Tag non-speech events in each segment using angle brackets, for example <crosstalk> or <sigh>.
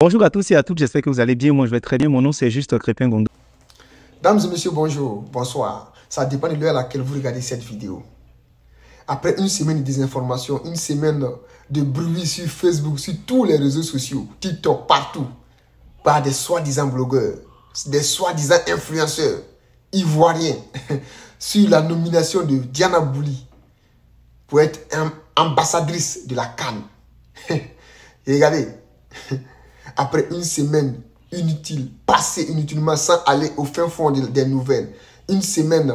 Bonjour à tous et à toutes, j'espère que vous allez bien. Moi, je vais très bien. Mon nom, c'est Juste Crépin Gondo. Dames et messieurs, bonjour, bonsoir. Ça dépend de l'heure à laquelle vous regardez cette vidéo. Après une semaine de désinformation, une semaine de bruit sur Facebook, sur tous les réseaux sociaux, TikTok, partout, par des soi-disant blogueurs, des soi-disant influenceurs ivoiriens, <laughs> sur la nomination de Diana Bouli pour être ambassadrice de la Cannes. <laughs> regardez. <laughs> après une semaine inutile, passée inutilement sans aller au fin fond des, nouvelles, une semaine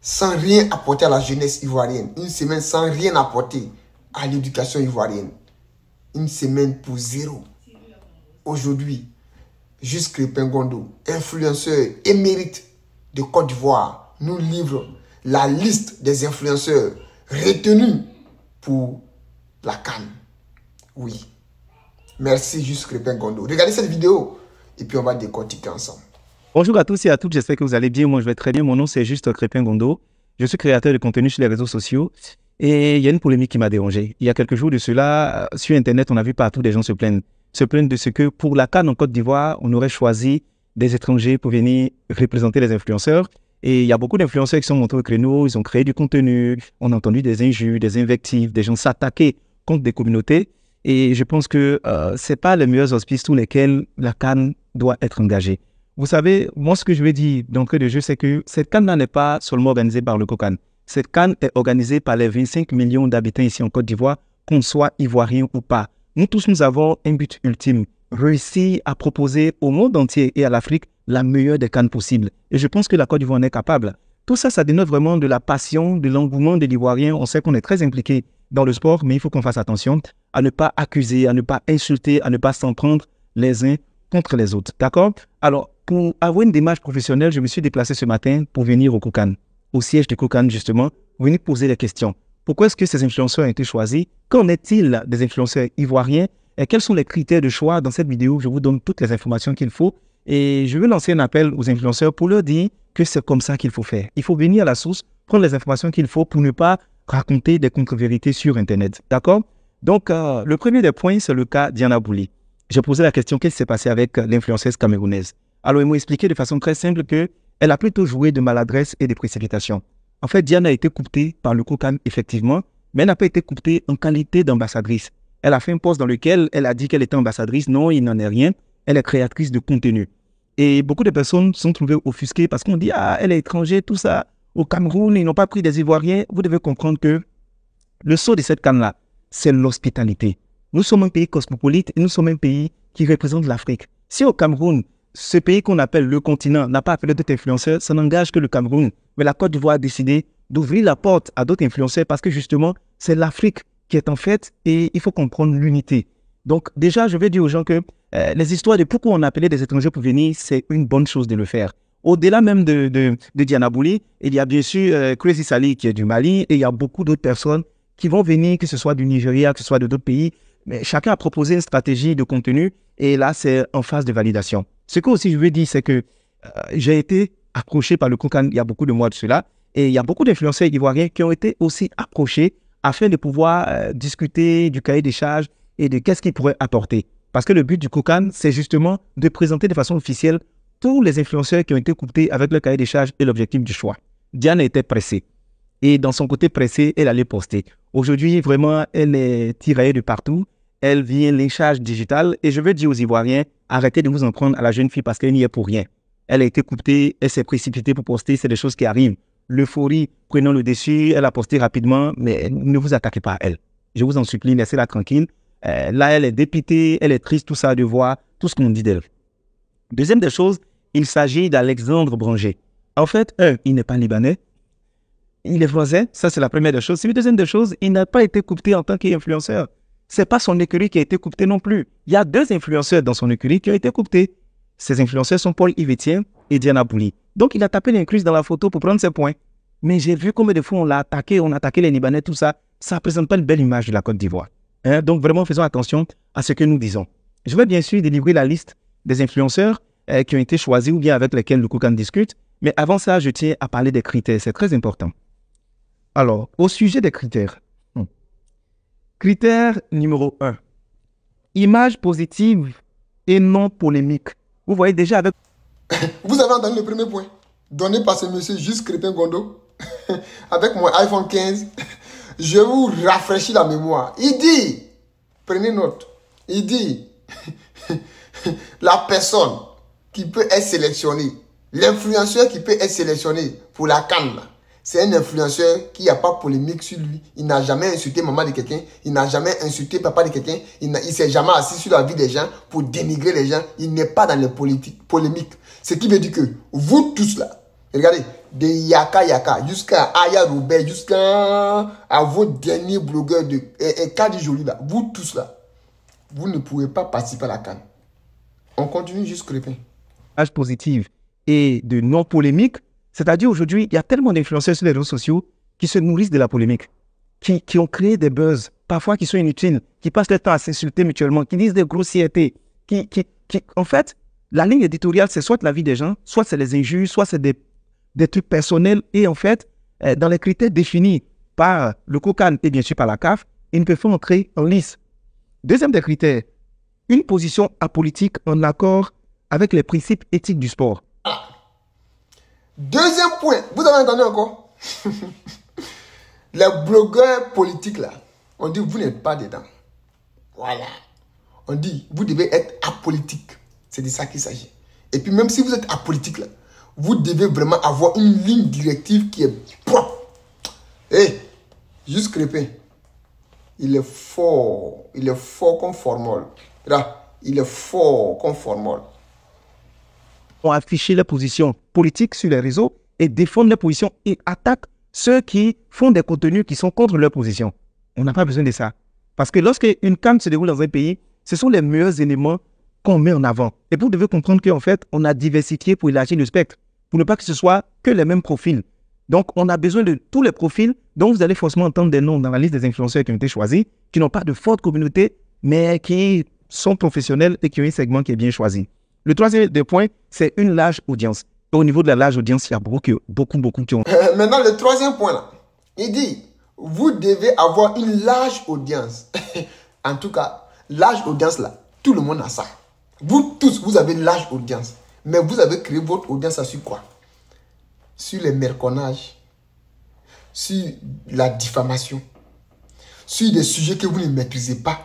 sans rien apporter à la jeunesse ivoirienne, une semaine sans rien apporter à l'éducation ivoirienne, une semaine pour zéro. Aujourd'hui, jusque Pengondo, influenceur émérite de Côte d'Ivoire, nous livre la liste des influenceurs retenus pour la can. Oui, Merci, juste Crépin Gondo. Regardez cette vidéo et puis on va décortiquer ensemble. Bonjour à tous et à toutes, j'espère que vous allez bien. Moi, je vais très bien. Mon nom, c'est juste Crépin Gondo. Je suis créateur de contenu sur les réseaux sociaux et il y a une polémique qui m'a dérangé. Il y a quelques jours de cela, euh, sur Internet, on a vu partout des gens se plaindre. Se plaindre de ce que pour la Cannes en Côte d'Ivoire, on aurait choisi des étrangers pour venir représenter les influenceurs. Et il y a beaucoup d'influenceurs qui sont montés au créneau, ils ont créé du contenu, on a entendu des injures, des invectives, des gens s'attaquer contre des communautés. Et je pense que euh, c'est ce n'est pas les meilleurs hospices sous lesquels la Cannes doit être engagée. Vous savez, moi, ce que je vais dire dans de jeu, c'est que cette Cannes-là n'est pas seulement organisée par le COCAN. Cette Cannes est organisée par les 25 millions d'habitants ici en Côte d'Ivoire, qu'on soit ivoirien ou pas. Nous tous, nous avons un but ultime, réussir à proposer au monde entier et à l'Afrique la meilleure des cannes possibles. Et je pense que la Côte d'Ivoire en est capable. Tout ça, ça dénote vraiment de la passion, de l'engouement de l'Ivoirien. On sait qu'on est très impliqué dans le sport, mais il faut qu'on fasse attention à ne pas accuser, à ne pas insulter, à ne pas s'en prendre les uns contre les autres. D'accord Alors, pour avoir une démarche professionnelle, je me suis déplacé ce matin pour venir au Koukan, au siège de Koukan justement, pour venir poser des questions. Pourquoi est-ce que ces influenceurs ont été choisis Qu'en est-il des influenceurs ivoiriens Et quels sont les critères de choix Dans cette vidéo, je vous donne toutes les informations qu'il faut. Et je veux lancer un appel aux influenceurs pour leur dire que c'est comme ça qu'il faut faire. Il faut venir à la source, prendre les informations qu'il faut pour ne pas raconter des contre-vérités sur Internet. D'accord donc, euh, le premier des points, c'est le cas Diana Bouli. J'ai posé la question qu'est-ce qui s'est passé avec euh, l'influenceuse camerounaise. Alors, ils m'ont expliqué de façon très simple que elle a plutôt joué de maladresse et de précipitation. En fait, Diana a été coupée par le COCAM, effectivement, mais elle n'a pas été coupée en qualité d'ambassadrice. Elle a fait un poste dans lequel elle a dit qu'elle était ambassadrice. Non, il n'en est rien. Elle est créatrice de contenu. Et beaucoup de personnes sont trouvées offusquées parce qu'on dit Ah, elle est étrangère, tout ça. Au Cameroun, ils n'ont pas pris des Ivoiriens. Vous devez comprendre que le saut de cette canne-là, c'est l'hospitalité. Nous sommes un pays cosmopolite et nous sommes un pays qui représente l'Afrique. Si au Cameroun, ce pays qu'on appelle le continent n'a pas appelé d'autres influenceurs, ça n'engage que le Cameroun. Mais la Côte d'Ivoire a décidé d'ouvrir la porte à d'autres influenceurs parce que justement, c'est l'Afrique qui est en fait et il faut comprendre l'unité. Donc déjà, je vais dire aux gens que euh, les histoires de pourquoi on appelait des étrangers pour venir, c'est une bonne chose de le faire. Au-delà même de, de, Diana Bouli, il y a bien sûr euh, Crazy Sally qui est du Mali et il y a beaucoup d'autres personnes qui vont venir, que ce soit du Nigeria, que ce soit de d'autres pays. Mais chacun a proposé une stratégie de contenu et là, c'est en phase de validation. Ce que aussi je veux dire, c'est que euh, j'ai été approché par le Koukan il y a beaucoup de mois de cela et il y a beaucoup d'influenceurs ivoiriens qui ont été aussi approchés afin de pouvoir euh, discuter du cahier des charges et de qu'est-ce qu'ils pourraient apporter. Parce que le but du Koukan, c'est justement de présenter de façon officielle tous les influenceurs qui ont été coupés avec le cahier des charges et l'objectif du choix. Diane était pressée. Et dans son côté pressé, elle allait poster. Aujourd'hui, vraiment, elle est tirée de partout. Elle vient l'échange digital. Et je veux dire aux Ivoiriens, arrêtez de vous en prendre à la jeune fille parce qu'elle n'y est pour rien. Elle a été coupée, elle s'est précipitée pour poster, c'est des choses qui arrivent. L'euphorie prenant le dessus, elle a posté rapidement, mais ne vous attaquez pas à elle. Je vous en supplie, laissez-la tranquille. Euh, là, elle est dépitée, elle est triste, tout ça, de voir tout ce qu'on dit d'elle. Deuxième des choses, il s'agit d'Alexandre Branger. En fait, il n'est pas libanais il est voisin, ça c'est la première des choses. C'est une deuxième des choses, il n'a pas été coupé en tant qu'influenceur. C'est pas son écurie qui a été coupée non plus. Il y a deux influenceurs dans son écurie qui ont été coupés. Ces influenceurs sont Paul Yvetien et Diana Bouli. Donc il a tapé l'inclus dans la photo pour prendre ses points. Mais j'ai vu combien de fois on l'a attaqué, on a attaqué les Libanais, tout ça. Ça ne présente pas une belle image de la Côte d'Ivoire. Hein. Donc vraiment faisons attention à ce que nous disons. Je vais bien sûr délivrer la liste des influenceurs euh, qui ont été choisis ou bien avec lesquels le Koukan discute. Mais avant ça, je tiens à parler des critères. C'est très important. Alors, au sujet des critères. Hmm. Critère numéro 1. Image positive et non polémique. Vous voyez déjà avec... <coughs> Vous avez entendu le premier point donné par ce monsieur juste Crépin Gondo. <laughs> avec mon iPhone 15, <laughs> je vous rafraîchis la mémoire. Il dit, prenez note, il dit, <laughs> la personne qui peut être sélectionnée, l'influenceur qui peut être sélectionné pour la canne, c'est un influenceur qui n'a pas polémique sur lui. Il n'a jamais insulté maman de quelqu'un. Il n'a jamais insulté papa de quelqu'un. Il ne s'est jamais assis sur la vie des gens pour dénigrer les gens. Il n'est pas dans les politiques, polémiques. Ce qui veut dire que vous tous là, regardez, de Yaka Yaka jusqu'à Aya Roubaix, jusqu'à à vos derniers blogueurs de et, Kadi Jolie là, vous tous là, vous ne pouvez pas participer à la canne. On continue jusqu'au fin. Âge positive et de non polémique c'est-à-dire aujourd'hui, il y a tellement d'influenceurs sur les réseaux sociaux qui se nourrissent de la polémique, qui, ont créé des buzz, parfois qui sont inutiles, qui passent le temps à s'insulter mutuellement, qui disent des grossièretés, qui, qui, En fait, la ligne éditoriale, c'est soit la vie des gens, soit c'est les injures, soit c'est des, trucs personnels. Et en fait, euh, dans les critères définis par le COCAN et bien sûr par la CAF, ils ne peuvent pas entrer en lice. Deuxième des critères, une position apolitique en accord avec les principes éthiques du sport. Deuxième point, vous avez entendu encore Les <laughs> blogueurs politiques là, on dit vous n'êtes pas dedans. Voilà. On dit vous devez être apolitique. C'est de ça qu'il s'agit. Et puis même si vous êtes apolitique là, vous devez vraiment avoir une ligne directive qui est propre. Et eh, juste crêper. Il est fort. Il est fort comme formol. Là, il est fort comme ont affiché leurs positions politiques sur les réseaux et défendent leurs positions et attaquent ceux qui font des contenus qui sont contre leur position. On n'a pas besoin de ça. Parce que lorsque une se déroule dans un pays, ce sont les meilleurs éléments qu'on met en avant. Et vous devez comprendre qu'en fait, on a diversifié pour élargir le spectre, pour ne pas que ce soit que les mêmes profils. Donc, on a besoin de tous les profils dont vous allez forcément entendre des noms dans la liste des influenceurs qui ont été choisis, qui n'ont pas de forte communauté, mais qui sont professionnels et qui ont un segment qui est bien choisi. Le troisième des points, c'est une large audience. au niveau de la large audience, il y a beaucoup, beaucoup, beaucoup qui ont. Euh, maintenant, le troisième point, là, il dit vous devez avoir une large audience. <laughs> en tout cas, large audience là, tout le monde a ça. Vous tous, vous avez une large audience. Mais vous avez créé votre audience sur quoi Sur les merconnages, sur la diffamation, sur des sujets que vous ne maîtrisez pas,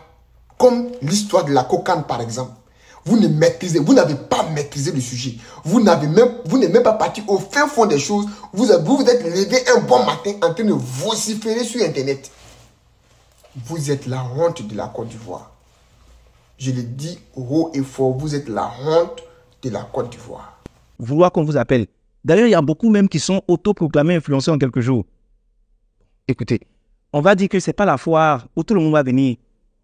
comme l'histoire de la cocaine, par exemple. Vous ne maîtrisez, vous n'avez pas maîtrisé le sujet. Vous n'avez même, vous n'êtes même pas parti au fin fond des choses. Vous vous, êtes levé un bon matin en train de vociférer sur Internet. Vous êtes la honte de la Côte d'Ivoire. Je le dis haut et fort, vous êtes la honte de la Côte d'Ivoire. Vouloir qu'on vous appelle. D'ailleurs, il y a beaucoup même qui sont autoproclamés influencés en quelques jours. Écoutez, on va dire que ce n'est pas la foire où tout le monde va venir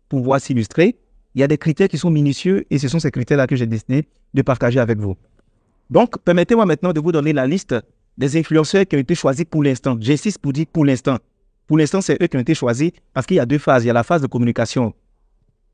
pour pouvoir s'illustrer il y a des critères qui sont minutieux et ce sont ces critères-là que j'ai décidé de partager avec vous. Donc, permettez-moi maintenant de vous donner la liste des influenceurs qui ont été choisis pour l'instant. J'insiste 6 pour dire pour l'instant. Pour l'instant, c'est eux qui ont été choisis parce qu'il y a deux phases. Il y a la phase de communication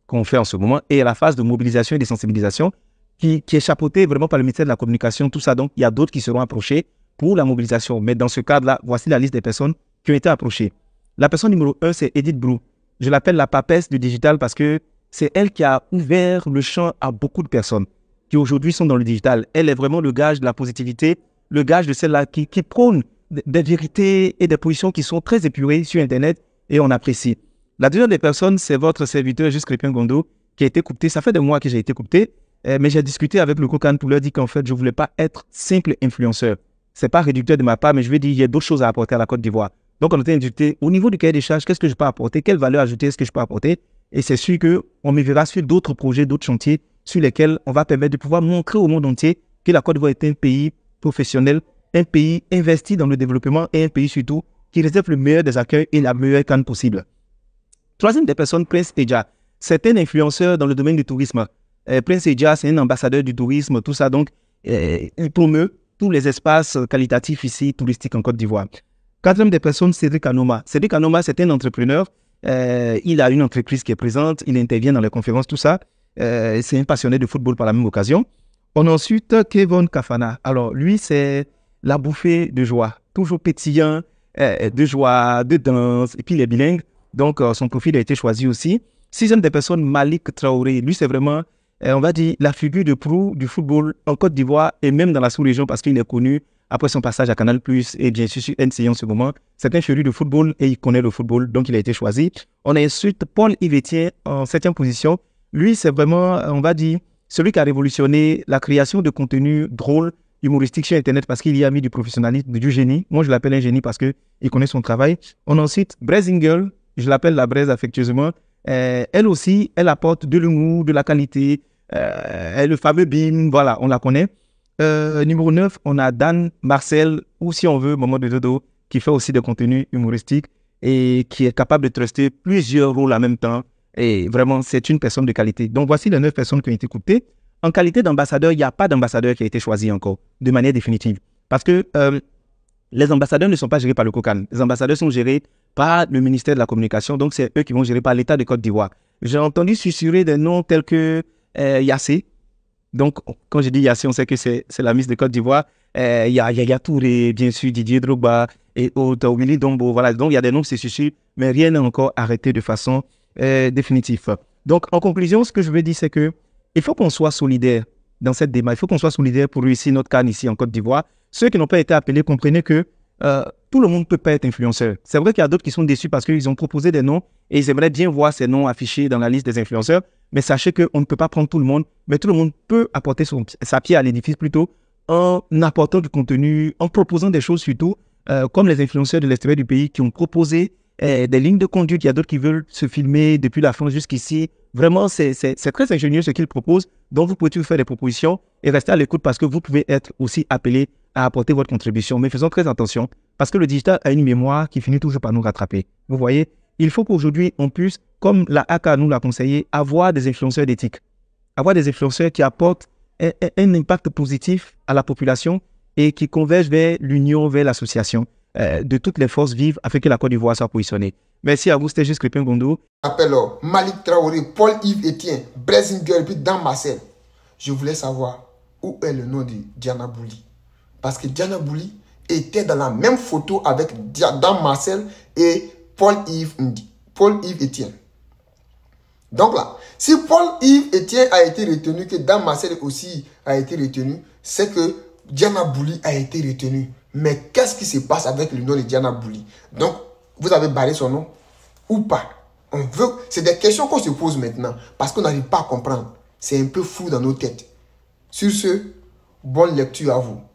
qu'on fait en ce moment et la phase de mobilisation et de sensibilisation qui, qui est chapeautée vraiment par le ministère de la Communication, tout ça. Donc, il y a d'autres qui seront approchés pour la mobilisation. Mais dans ce cadre-là, voici la liste des personnes qui ont été approchées. La personne numéro 1, c'est Edith Brou. Je l'appelle la papesse du digital parce que c'est elle qui a ouvert le champ à beaucoup de personnes qui aujourd'hui sont dans le digital. Elle est vraiment le gage de la positivité, le gage de celle-là qui, prône des vérités et des positions qui sont très épurées sur Internet et on apprécie. La deuxième des personnes, c'est votre serviteur, juste Gondo, qui a été coupé. Ça fait des mois que j'ai été coupé, eh, mais j'ai discuté avec le Kokan pour leur dire qu'en fait, je ne voulais pas être simple influenceur. C'est pas réducteur de ma part, mais je vais dire, il y a d'autres choses à apporter à la Côte d'Ivoire. Donc, on été inducté au niveau du cahier des charges, qu'est-ce que je peux apporter, quelle valeur ajoutée est-ce que je peux apporter et c'est sûr qu'on me verra sur d'autres projets, d'autres chantiers sur lesquels on va permettre de pouvoir montrer au monde entier que la Côte d'Ivoire est un pays professionnel, un pays investi dans le développement et un pays surtout qui réserve le meilleur des accueils et la meilleure canne possible. Troisième des personnes, Prince Eja. un influenceur dans le domaine du tourisme. Euh, Prince Eja, c'est un ambassadeur du tourisme, tout ça. Donc, euh, il promeut tous les espaces qualitatifs ici, touristiques en Côte d'Ivoire. Quatrième des personnes, Cédric Anoma. Cédric Anoma, c'est un entrepreneur euh, il a une entreprise qui est présente, il intervient dans les conférences, tout ça. Euh, c'est un passionné de football par la même occasion. On a ensuite Kevin Kafana. Alors, lui, c'est la bouffée de joie. Toujours pétillant, euh, de joie, de danse, et puis il est bilingue. Donc, son profil a été choisi aussi. Sixième des personnes, Malik Traoré. Lui, c'est vraiment, on va dire, la figure de proue du football en Côte d'Ivoire et même dans la sous-région parce qu'il est connu après son passage à Canal+, et bien sûr sur en ce moment, c'est un chéri de football et il connaît le football, donc il a été choisi. On a ensuite Paul Yvetier en septième position. Lui, c'est vraiment, euh, on va dire, celui qui a révolutionné la création de contenu drôle, humoristique sur Internet parce qu'il y a mis du professionnalisme, du génie. Moi, je l'appelle un génie parce qu'il connaît son travail. On a ensuite Brezingel, je l'appelle la Braise affectueusement. Euh, elle aussi, elle apporte de l'humour, de la qualité, euh, le fameux BIM, voilà, on la connaît. Euh, numéro 9, on a Dan Marcel, ou si on veut, Maman de Dodo, qui fait aussi des contenus humoristiques et qui est capable de truster plusieurs rôles en même temps. Et vraiment, c'est une personne de qualité. Donc, voici les 9 personnes qui ont été coupées. En qualité d'ambassadeur, il n'y a pas d'ambassadeur qui a été choisi encore, de manière définitive. Parce que euh, les ambassadeurs ne sont pas gérés par le COCAN. Les ambassadeurs sont gérés par le ministère de la Communication, donc c'est eux qui vont gérer par l'État de Côte d'Ivoire. J'ai entendu susurrer des noms tels que Yacé euh, Yassé, donc, quand je dis Yassi, on sait que c'est la mise de Côte d'Ivoire. Euh, il y, a, y, Touré, bien sûr, Didier Drogba, et Otawili Dombo. Voilà, donc il y a des noms, c'est sûr, mais rien n'est encore arrêté de façon euh, définitive. Donc, en conclusion, ce que je veux dire, c'est que il faut qu'on soit solidaire dans cette démarche. Il faut qu'on soit solidaire pour réussir notre canne ici en Côte d'Ivoire. Ceux qui n'ont pas été appelés, comprenez que euh, tout le monde ne peut pas être influenceur. C'est vrai qu'il y a d'autres qui sont déçus parce qu'ils ont proposé des noms et ils aimeraient bien voir ces noms affichés dans la liste des influenceurs. Mais sachez qu'on ne peut pas prendre tout le monde, mais tout le monde peut apporter son, sa pierre à l'édifice plutôt en apportant du contenu, en proposant des choses surtout, euh, comme les influenceurs de l'extérieur du pays qui ont proposé euh, des lignes de conduite. Il y a d'autres qui veulent se filmer depuis la France jusqu'ici. Vraiment, c'est très ingénieux ce qu'ils proposent. Donc, vous pouvez toujours faire des propositions et rester à l'écoute parce que vous pouvez être aussi appelé à apporter votre contribution. Mais faisons très attention parce que le digital a une mémoire qui finit toujours par nous rattraper. Vous voyez, il faut qu'aujourd'hui, on puisse, comme la ACA nous l'a conseillé, avoir des influenceurs d'éthique. Avoir des influenceurs qui apportent un, impact positif à la population et qui convergent vers l'union, vers l'association euh, de toutes les forces vives afin que la Côte d'Ivoire soit positionnée. Merci à vous, c'était juste Crépin Gondo. Malik Traoré, Paul-Yves Etienne, puis Je voulais savoir où est le nom de Diana Bouli. Parce que Diana Bouli était dans la même photo avec Dan Marcel et Paul-Yves Paul Etienne. Donc là, si Paul-Yves Etienne a été retenu, que Dan Marcel aussi a été retenu, c'est que Diana Bouli a été retenue. Mais qu'est-ce qui se passe avec le nom de Diana Bouli Donc, vous avez barré son nom ou pas On veut. C'est des questions qu'on se pose maintenant parce qu'on n'arrive pas à comprendre. C'est un peu fou dans nos têtes. Sur ce, bonne lecture à vous.